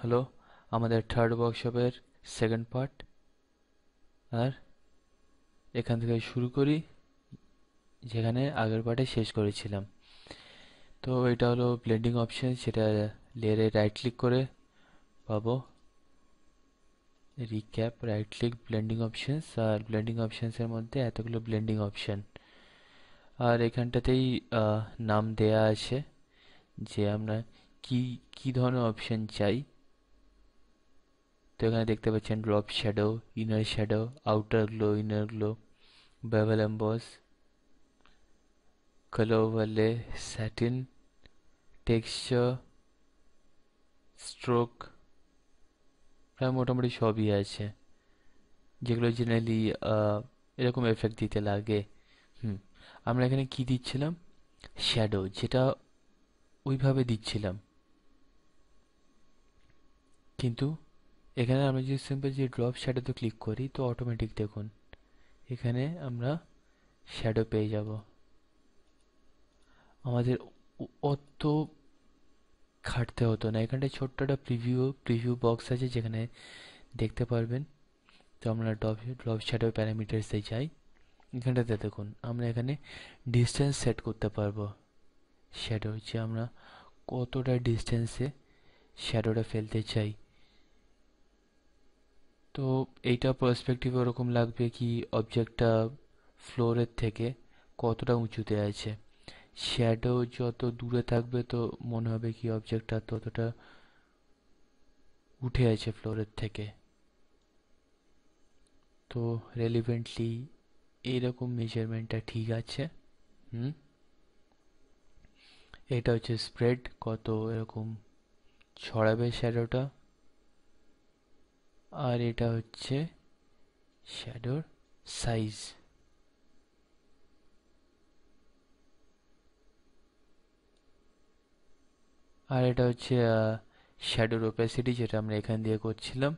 Hello আমাদের third ওয়ার্কশপের second part আর এখান থেকে শুরু করি যেখানে আগের পার্টে শেষ করেছিলাম তো এটা হলো ব্লেন্ডিং অপশন সেটা লেয়ারে রাইট ক্লিক করে পাবো recap right click blending options আর ব্লেন্ডিং অপশানসের মধ্যে এতগুলো ব্লেন্ডিং অপশান আর এখানটাতেই নাম দেয়া আছে যে আমরা কি কি ধরনের অপশান চাই তো এখানে দেখতে পাচ্ছেন drop shadow inner shadow outer glow inner glow bevel emboss color satin texture stroke প্রায় মোটামুটি সবই আছে যেগুলো জেনারেলি এরকম এফেক্ট দিতে লাগে হুম আমরা এখানে কি দিচ্ছিলাম শ্যাডো যেটা ওইভাবে দিচ্ছিলাম কিন্তু এখানে আমরা যদি সিম্পল যে ড্রপ শ্যাডোতে ক্লিক করি তো অটোমেটিক দেখুন এখানে আমরা শ্যাডো পেয়ে যাব আমাদের অত খাটতে হতো না এখানটায় ছোট্ট একটা প্রিভিউ প্রিভিউ বক্স আছে যেখানে দেখতে পারবেন তো আমরা ড্রপ ড্রপ শ্যাডো প্যারামিটার্সে যাই এখানটাতে দেখুন আমরা এখানে ডিস্টেন্স সেট করতে পারবো শ্যাডো যে আমরা কতটা ডিস্টেন্সে শ্যাডোটা ফেলতে চাই তো এইটা পার্সপেক্টিভ ওরকম লাগবে কি অবজেক্টটা ফ্লোরের থেকে কতটা উঁচুতে আছে শ্যাডো যত দূরে থাকবে তো মনে হবে কি অবজেক্টটা ততটা উঠে আছে ফ্লোরের থেকে তো রেলিভেন্টলি এইরকম মেজারমেন্টটা ঠিক আছে হুম এটা হচ্ছে স্প্রেড কত এরকম ছড়াবে শ্যাডোটা আর এটা হচ্ছে শ্যাডোর সাইজ আর এটা হচ্ছে শ্যাডোর ওপেসিটি যেটা আমরা এখান দিয়ে করছিলাম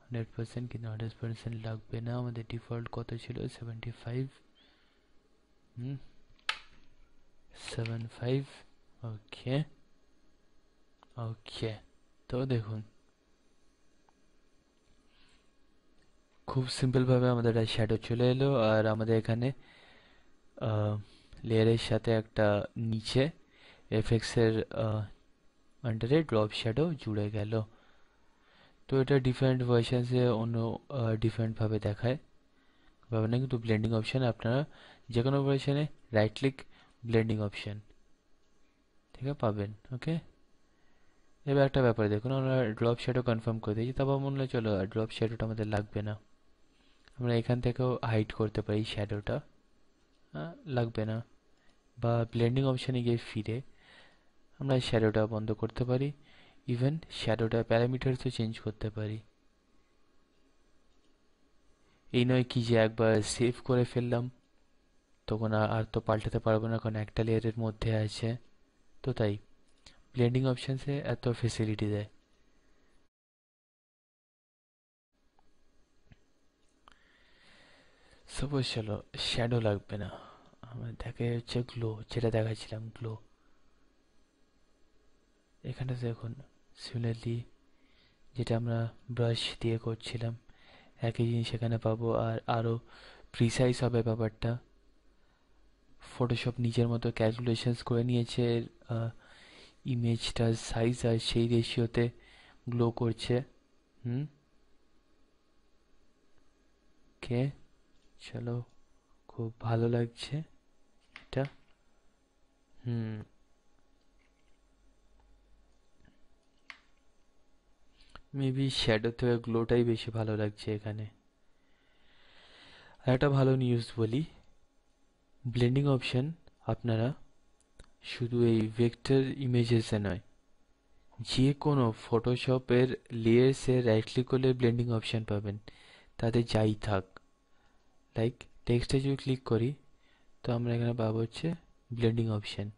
হান্ড্রেড পার্সেন্ট কিন্তু হান্ড্রেড পার্সেন্ট লাগবে না আমাদের ডিফল্ট কত ছিল seventy five hmm seven five okay okay তো দেখুন খুব সিম্পলভাবে আমাদের শ্যাডো চলে এলো আর আমাদের এখানে লেয়ারের সাথে একটা নিচে এফেক্সের আন্ডারে ড্রপ শ্যাডো জুড়ে গেল তো এটা ডিফারেন্ট ভার্সানসে অন্য ডিফারেন্টভাবে দেখায় ভাবে না কিন্তু ব্লেন্ডিং অপশান আপনারা যে কোনো ভার্সানে রাইট ক্লিক ব্লেন্ডিং অপশান ঠিক আছে পাবেন ওকে এবার একটা ব্যাপার দেখুন আমরা ড্রপ শ্যাডো কনফার্ম করে দিয়েছি তারপর মনে হলো চলো ড্রপ শ্যাডোটা আমাদের লাগবে না আমরা এখান থেকেও হাইট করতে পারি শ্যাডোটা লাগবে না বা ব্লেন্ডিং অপশানে গিয়ে ফিরে আমরা শ্যাডোটা বন্ধ করতে পারি ইভেন শ্যাডোটা প্যারামিটার্সও চেঞ্জ করতে পারি এই নয় কি যে একবার সেভ করে ফেললাম তখন আর তো পাল্টাতে পারবো না কারণ একটা লেয়ারের মধ্যে আছে তো তাই ब्लेंडिंग ऑप्शन है या तो फैसिलिटीज है সাপোজ চলো শ্যাডো লাগবে না আমার দেখে হচ্ছে গ্লো যেটা দেখাচ্ছিলাম গ্লো এখানে দেখুন সিমিলারলি যেটা আমরা ব্রাশ দিয়ে করছিলাম একই জিনিস এখানে পাবো আর আরও প্রিসাইজ হবে ব্যাপারটা ফটোশপ নিজের মতো ক্যালকুলেশনস করে নিয়েছে ইমেজটার সাইজ আর সেই রেশিওতে গ্লো করছে হুম কে চলো খুব ভালো লাগছে এটা হুম মেবি শ্যাডো থেকে গ্লোটাই বেশি ভালো লাগছে এখানে আর একটা ভালো নিউজ বলি ব্লেন্ডিং অপশন আপনারা শুধু এই ভেক্টর ইমেজেসে নয় যে কোনো ফটোশপের লেয়ার্সে রাইট ক্লিক করলে ব্লেন্ডিং অপশান পাবেন তাতে যাই থাক লাইক টেক্সটে যদি ক্লিক করি তো আমরা এখানে পাবো হচ্ছে ব্লেন্ডিং অপশান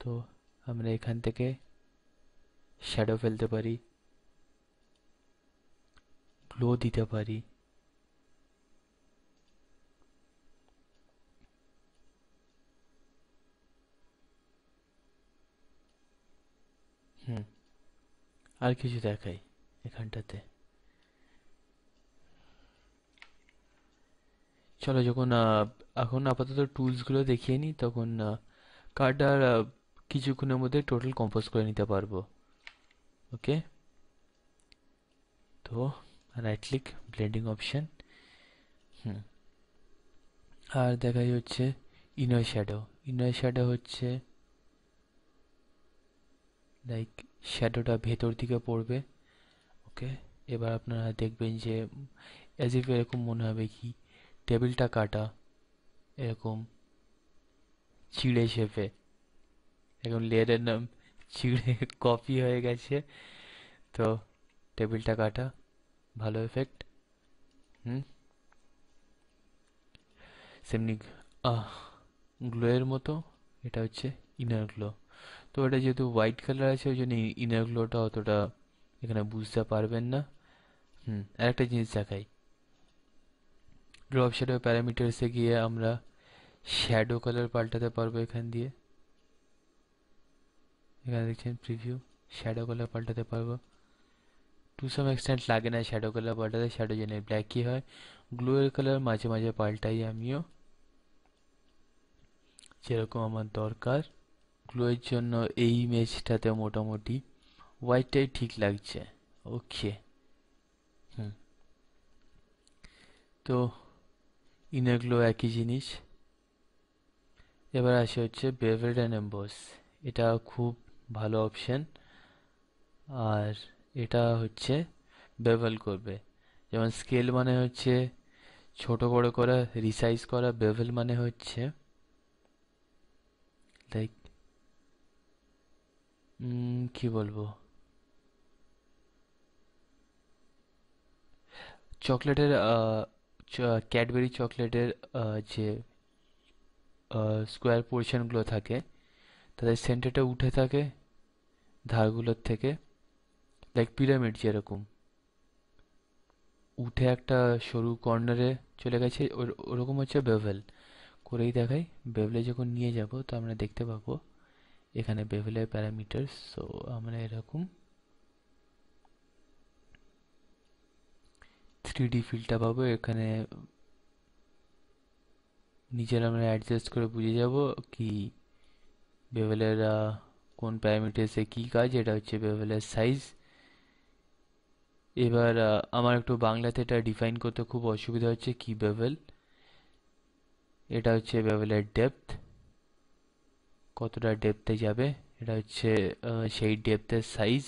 তো আমরা এখান থেকে শ্যাডো ফেলতে পারি গ্লো দিতে পারি হুম আর কিছু দেখাই এখানটাতে চলো যখন এখন আপাতত টুলসগুলো দেখিয়ে নিই তখন কার্ডটার কিছুক্ষণের মধ্যে টোটাল কম্পোজ করে নিতে পারবো ওকে তো right click blending option hmm আর দেখাই হচ্ছে ইনার শ্যাডো ইনার শ্যাডো হচ্ছে লাইক শ্যাডোটা ভেতর দিকে পড়বে ওকে এবার আপনারা দেখবেন যে অ্যাজ ইফ এরকম মনে হবে কি টেবিলটা কাটা এরকম চিড়ে শেপে এখন লেয়ারের নাম চিড়ে কপি হয়ে গেছে তো টেবিলটা কাটা ভালো এফেক্ট হুম সেমনি গ্লোয়ের মতো এটা হচ্ছে ইনার গ্লো তো এটা যেহেতু হোয়াইট কালার আছে ওই জন্য ইনার গ্লোটা অতটা এখানে বুঝতে পারবেন না হুম আর একটা জিনিস দেখাই ড্রপ শ্যাডো প্যারামিটার্সে গিয়ে আমরা শ্যাডো কালার পাল্টাতে পারবো এখান দিয়ে এখানে দেখছেন প্রিভিউ শ্যাডো কালার পাল্টাতে পারবো টু সাম এক্সটেন্ট লাগে না শ্যাডো কালার পাল্টাতে শ্যাডো জেনে ব্ল্যাকই হয় গ্লোয়ের কালার মাঝে মাঝে পাল্টাই আমিও যেরকম আমার দরকার ক্লোয়ের জন্য এই ইমেজটাতে মোটামুটি হোয়াইটটাই ঠিক লাগছে ওকে হুম তো ইনার গ্লো একই জিনিস এবার আসে হচ্ছে বেভেড অ্যান্ড এম্বস এটা খুব ভালো অপশান আর এটা হচ্ছে বেভেল করবে যেমন স্কেল মানে হচ্ছে ছোট বড় করা রিসাইজ করা বেভেল মানে হচ্ছে লাইক কি বলবো চকলেটের ক্যাডবেরি চকলেটের যে স্কোয়ার পোর্শনগুলো থাকে তাদের সেন্টারটা উঠে থাকে ধারগুলোর থেকে লাইক পিরামিড যেরকম উঠে একটা সরু কর্নারে চলে গেছে ওরকম হচ্ছে বেভেল করেই দেখাই বেভেলে যখন নিয়ে যাব তো আমরা দেখতে পাবো এখানে বেভেলের প্যারামিটার সো আমরা এরকম থ্রি ডি ফিল্ডটা পাবো এখানে নিজের আমরা অ্যাডজাস্ট করে বুঝে যাব কি বেভেলের কোন প্যারামিটার্সে কি কাজ এটা হচ্ছে বেভেলের সাইজ এবার আমার একটু বাংলাতে এটা ডিফাইন করতে খুব অসুবিধা হচ্ছে কি বেভেল এটা হচ্ছে বেভেলের ডেপথ কতটা ডেপথে যাবে এটা হচ্ছে সেই ডেপথের সাইজ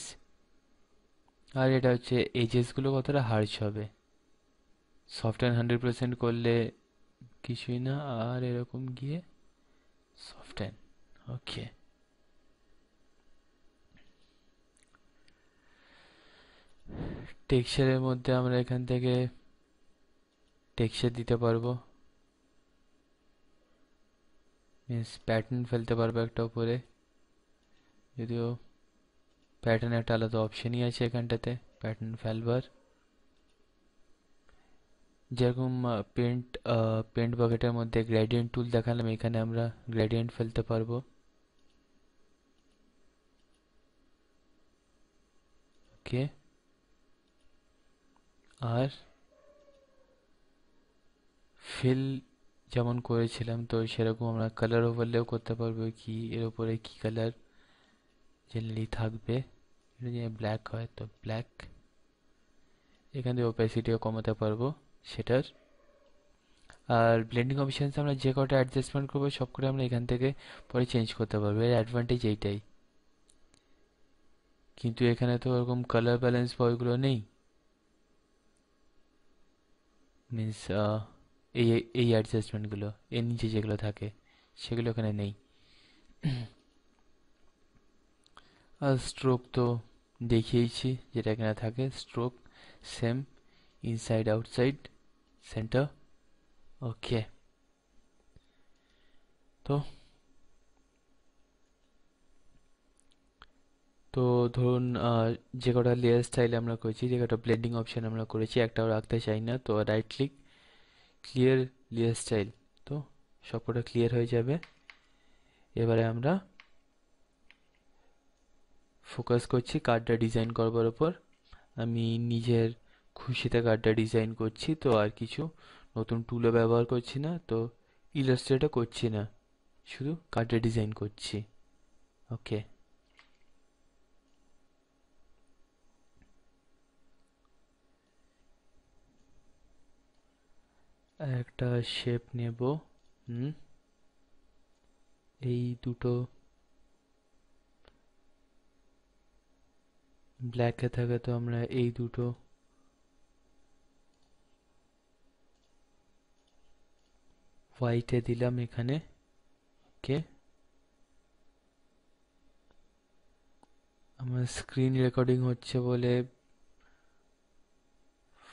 আর এটা হচ্ছে এজেসগুলো কতটা হার্চ হবে সফটওয়্যার হান্ড্রেড পার্সেন্ট করলে কিছুই না আর এরকম গিয়ে সফটওয়্যার ওকে টেক্সচারের মধ্যে আমরা এখান থেকে টেক্সচার দিতে পারবো মিন্স প্যাটার্ন ফেলতে পারবো একটা উপরে যদিও প্যাটার্ন একটা আলাদা অপশনই আছে এখানটাতে প্যাটার্ন ফেলবার যেরকম পেন্ট পেন্ট বাকেটের মধ্যে গ্রেডিয়েন্ট টুল দেখালাম এখানে আমরা গ্র্যাডিয়েন্ট ফেলতে পারবো ওকে আর ফিল যেমন করেছিলাম তো সেরকম আমরা কালার ওভারলেও করতে পারবো কি এর ওপরে কি কালার জেনারেলি থাকবে এটা ব্ল্যাক হয় তো ব্ল্যাক এখান থেকে ওপেসিটিও কমাতে পারবো সেটার আর ব্লেন্ডিং অপশানস আমরা যে কটা অ্যাডজাস্টমেন্ট করবো সব করে আমরা এখান থেকে পরে চেঞ্জ করতে পারবো এর অ্যাডভান্টেজ এইটাই কিন্তু এখানে তো ওরকম কালার ব্যালেন্স বয়গুলো নেই মিনস এই এই অ্যাডজাস্টমেন্টগুলো এর নিচে যেগুলো থাকে সেগুলো এখানে নেই আর স্ট্রোক তো দেখিয়েছি যেটা এখানে থাকে stroke same inside outside centre okay তো তো ধরুন যে কটা লেয়ার স্টাইল আমরা করেছি যে কটা ব্লেন্ডিং অপশান আমরা করেছি একটাও রাখতে চাই না তো রাইট ক্লিক ক্লিয়ার লিয়ার স্টাইল তো সবকটা ক্লিয়ার হয়ে যাবে এবারে আমরা ফোকাস করছি কার্ডটা ডিজাইন করবার উপর আমি নিজের খুশিতে কার্ডটা ডিজাইন করছি তো আর কিছু নতুন টুলও ব্যবহার করছি না তো ইলাস্ট্রেটও করছি না শুধু কার্ডটা ডিজাইন করছি ওকে একটা শেপ নেব হুম এই দুটো ব্ল্যাকে থাকে তো আমরা এই দুটো হোয়াইটে দিলাম এখানে ওকে আমার স্ক্রিন রেকর্ডিং হচ্ছে বলে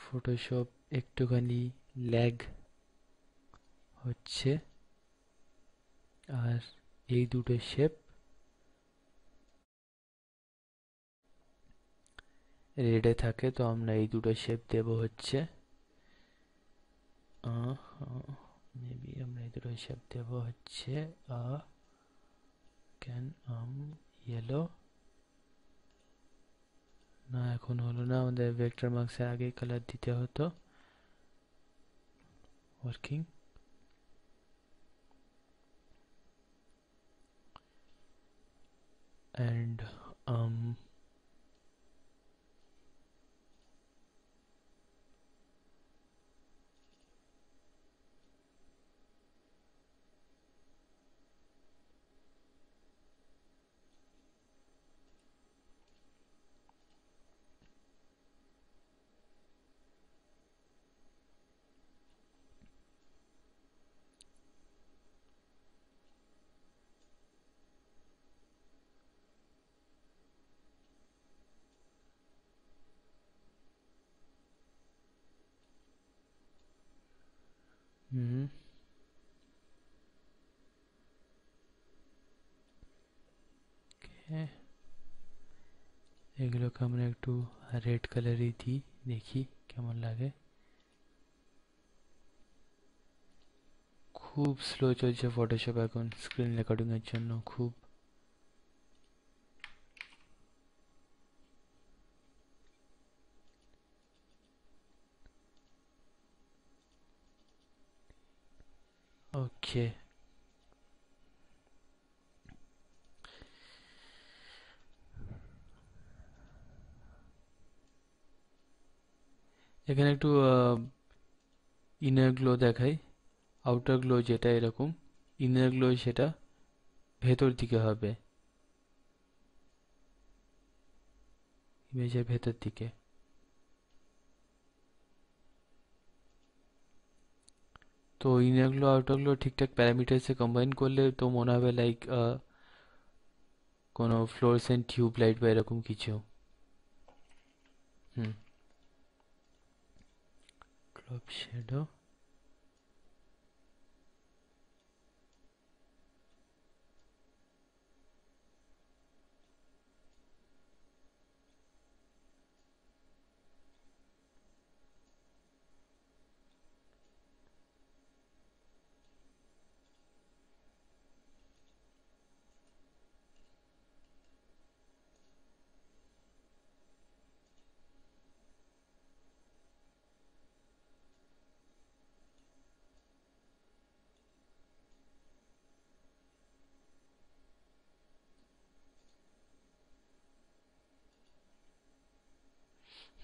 ফটোশপ একটুখানি ল্যাগ হচ্ছে আর এই দুটো শেপ রেডে থাকে তো আমরা এই দুটো শেপ দেব হচ্ছে মেবি আমরা এই দুটো শেপ দেব হচ্ছে আ ক্যান আম ইয়েলো না এখন হলো না আমাদের ভেক্টর মার্কসের আগে কালার দিতে হতো working and um Mm-hmm. एक रेड तो कलर ही थी देखी कम लगे खूब स्लो चल फटोशप एक् स्क्रीन रेकर्डिंग खूब Okay. এখানে একটু ইনার গ্লো দেখাই আউটার গ্লো যেটা এরকম ইনার গ্লো সেটা ভেতর দিকে হবে ইমেজের ভেতর দিকে তো ইনারগুলো আউটারগুলো ঠিকঠাক প্যারামিটার্সে কম্বাইন করলে তো মনে হবে লাইক কোনো ফ্লোরসেন্ট টিউব লাইট বা এরকম কিছু হুম ক্রপ শ্যাডো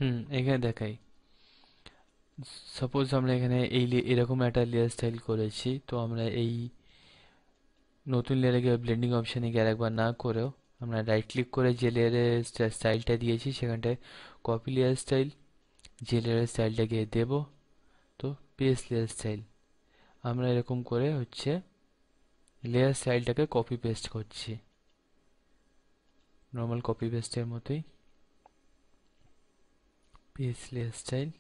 হুম এখানে দেখাই সাপোজ আমরা এখানে এই এরকম একটা লেয়ার স্টাইল করেছি তো আমরা এই নতুন লেয়ারে গিয়ে ব্লেন্ডিং অপশানে গিয়ে একবার না করেও আমরা রাইট ক্লিক করে যে লেয়ারে স্টাইলটা দিয়েছি সেখানটায় কপি লেয়ার স্টাইল যে লেয়ারের স্টাইলটা গিয়ে দেবো তো পেস্ট লেয়ার স্টাইল আমরা এরকম করে হচ্ছে লেয়ার স্টাইলটাকে কপি পেস্ট করছি নর্মাল কপি পেস্টের মতোই पेस्ले स्टाइल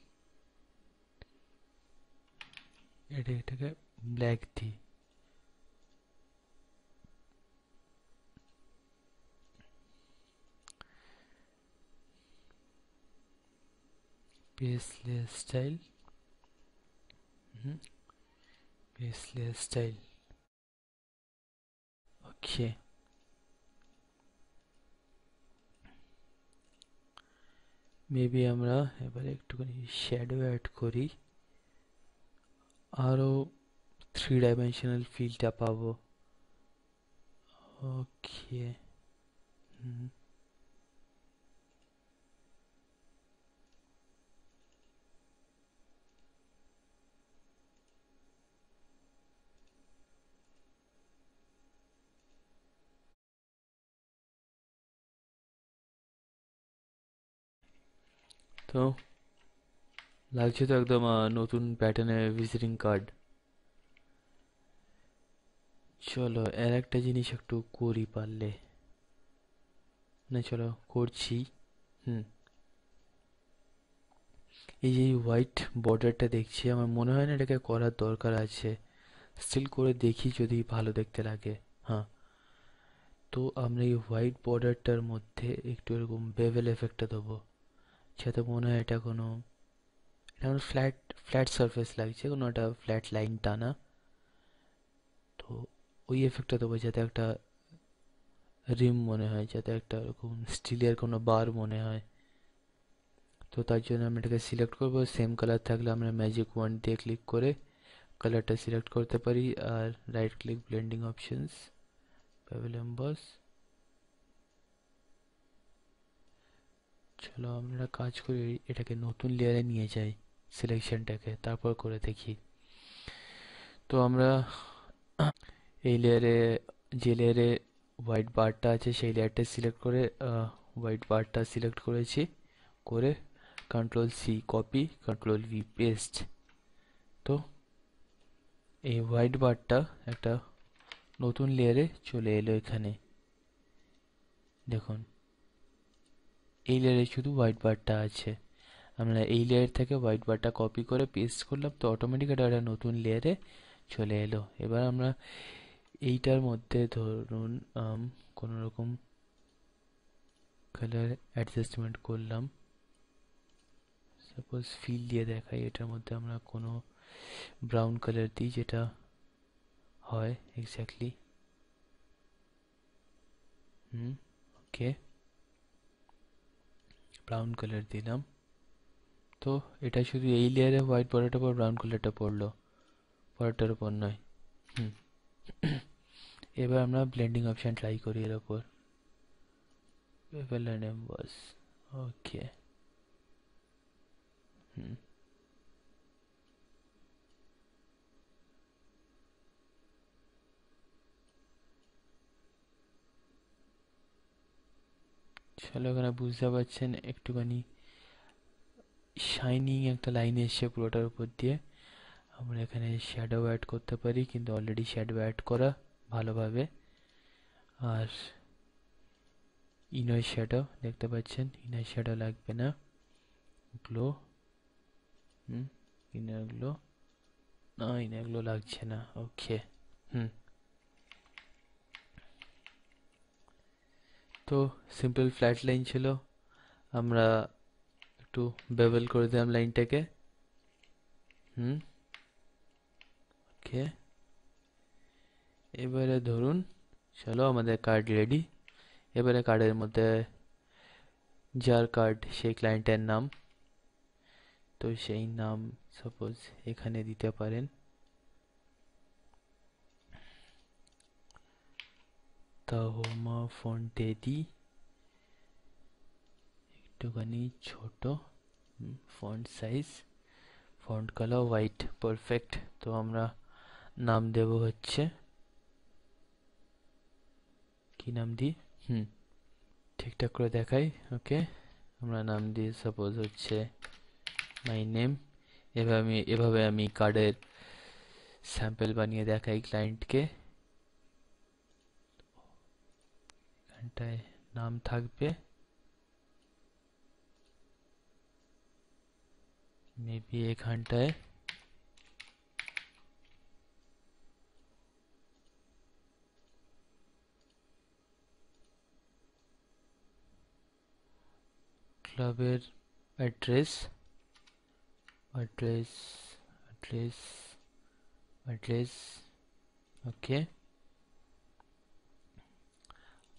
एडिटर ब्लैक थी paste layer style hmm paste layer style okay okay. Maybe আমরা এবারে একটুখানি শ্যাডো অ্যাড করি আরও থ্রি ডাইমেনশনাল ফিলটা পাবো ওকে হুম তো লাগছে তো একদম নতুন প্যাটার্নে ভিজিটিং কার্ড চলো আর একটা জিনিস একটু করি পারলে না চলো করছি হুম এই যে হোয়াইট বর্ডারটা দেখছি আমার মনে হয় না এটাকে করার দরকার আছে স্টিল করে দেখি যদি ভালো দেখতে লাগে হ্যাঁ তো আমরা এই হোয়াইট বর্ডারটার মধ্যে একটু এরকম বেভেল এফেক্টটা দেবো দেখছে তো মনে হয় এটা কোনো এটা কোনো ফ্ল্যাট ফ্ল্যাট সারফেস লাগছে কোনো একটা ফ্ল্যাট লাইন টানা তো ওই এফেক্টটা দেবো যাতে একটা রিম মনে হয় যাতে একটা ওরকম স্টিলের কোনো বার মনে হয় তো তার জন্য আমি এটাকে সিলেক্ট করব সেম কালার থাকলে আমরা ম্যাজিক ওয়ান দিয়ে ক্লিক করে কালারটা সিলেক্ট করতে পারি আর right click blending options bevel emboss চলো আমরা কাজ করি এটাকে নতুন লেয়ারে নিয়ে যাই সিলেকশনটাকে তারপর করে দেখি তো আমরা এই লেয়ারে যে লেয়ারে হোয়াইট বারটা আছে সেই লেয়ারটা সিলেক্ট করে হোয়াইট বারটা সিলেক্ট করেছি করে control C copy control V paste তো এই হোয়াইট বারটা একটা নতুন লেয়ারে চলে এলো এখানে দেখুন এই লেয়ারে শুধু হোয়াইট বারটা আছে আমরা এই লেয়ার থেকে হোয়াইট বারটা কপি করে পেস্ট করলাম তো অটোমেটিক এটা একটা নতুন লেয়ারে চলে এলো এবার আমরা এইটার মধ্যে ধরুন কোনো রকম কালার অ্যাডজাস্টমেন্ট করলাম সাপোজ ফিল দিয়ে দেখাই এটার মধ্যে আমরা কোনো ব্রাউন কালার দিই যেটা হয় exactly hmm okay brown colour দিলাম তো এটা শুধু এই লেয়ারে হোয়াইট বর্ডারটা পর ব্রাউন কালারটা পড়লো বর্ডারটার উপর নয় হুম এবার আমরা ব্লেন্ডিং অপশান ট্রাই করি এর ওপর ওকে হুম চলো বুঝতে পারছেন একটুখানি শাইনিং একটা লাইন এসছে পুরোটার উপর দিয়ে আমরা এখানে শ্যাডো অ্যাড করতে পারি কিন্তু অলরেডি শ্যাডো অ্যাড করা ভালোভাবে আর ইনয় শ্যাডো দেখতে পাচ্ছেন ইনয় শ্যাডো লাগবে না গ্লো হুম ইনার গ্লো না ইনার গ্লো লাগছে না ওকে হুম তো সিম্পল ফ্ল্যাট লাইন ছিল আমরা একটু বেবেল করে দিলাম লাইনটাকে হুম ওকে এবারে ধরুন চলো আমাদের কার্ড রেডি এবারে কার্ডের মধ্যে যার কার্ড সেই ক্লায়েন্টের নাম তো সেই নাম সাপোজ এখানে দিতে পারেন the হোমা ফন্টে দি একটুখানি ছোট font size font colour white perfect তো আমরা নাম দেব হচ্ছে কি নাম দিই হুম ঠিকঠাক করে দেখাই ওকে আমরা নাম দিই সাপোজ হচ্ছে মাই নেম এভাবে আমি এভাবে আমি কার্ডের স্যাম্পেল বানিয়ে দেখাই ক্লায়েন্টকে এটাই নাম থাকবে নেবি এক ঘন্টা ক্লাবের address address address address okay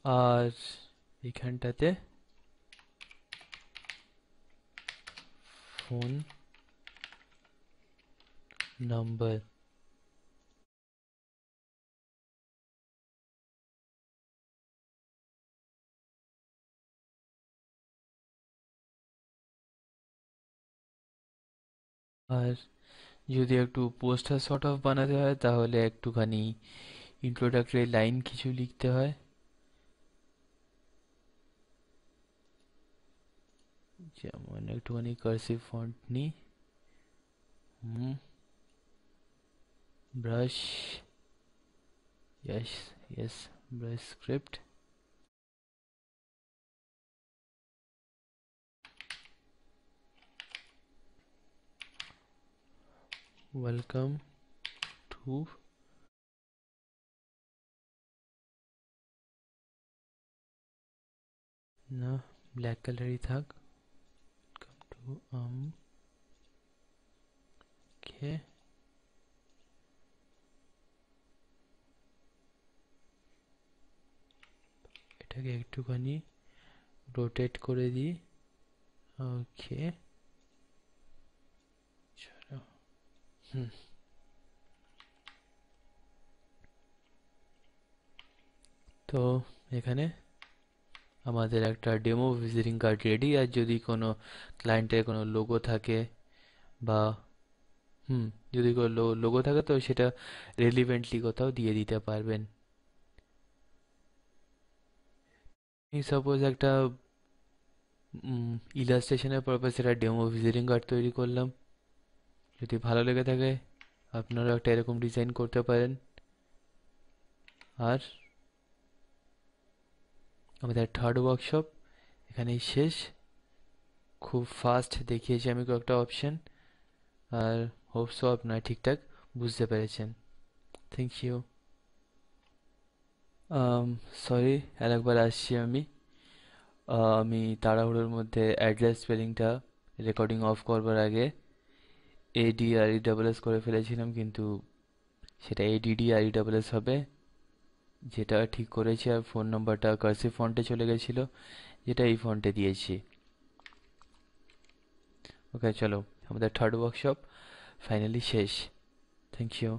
আজ 2 ঘন্টাতে ফোন নাম্বার আজ যদি একটু পোস্টের sorts of বানাতে হয় তাহলে একটুখানি ইন্ট্রোডাকটরে লাইন কিছু লিখতে হয় जमानी कर्सी font brush yes welcome to ना ब्लैक कलर ही था আমাকে um, এটাকে একটুখানি রোটেট করে দিই ওকে চলো হুম তো এখানে আমাদের একটা ডেমো ভিজিটিং কার্ড রেডি আর যদি কোনো ক্লায়েন্টের কোনো লোগো থাকে বা হুম যদি কোনো লোগো থাকে তো সেটা রেলিভেন্টলি কোথাও দিয়ে দিতে পারবেন সাপোজ একটা ইলাস্ট্রেশনের পারপাস একটা ডেমো ভিজিটিং কার্ড তৈরি করলাম যদি ভালো লেগে থাকে আপনারা একটা এরকম ডিজাইন করতে পারেন আর আমাদের থার্ড ওয়ার্কশপ এখানেই শেষ খুব ফাস্ট দেখিয়েছি আমি কয়েকটা অপশন আর হোপসও আপনারা ঠিকঠাক বুঝতে পেরেছেন থ্যাংক ইউ সরি আরেকবার আসছি আমি uh, আমি তাড়াহুড়োর মধ্যে অ্যাড্রেস স্পেলিংটা রেকর্ডিং অফ করবার আগে এডিআরই আর ই ডাবল এস করে ফেলেছিলাম কিন্তু সেটা এডিডিআরই আর ই ডাবল এস হবে যেটা ঠিক করেছি আর ফোন নাম্বারটা কার্সিভ ফন্টে চলে গেছিল যেটা এই ফন্টে দিয়েছি ওকে চলো আমাদের থার্ড ওয়ার্কশপ ফাইনালি শেষ থ্যাংক ইউ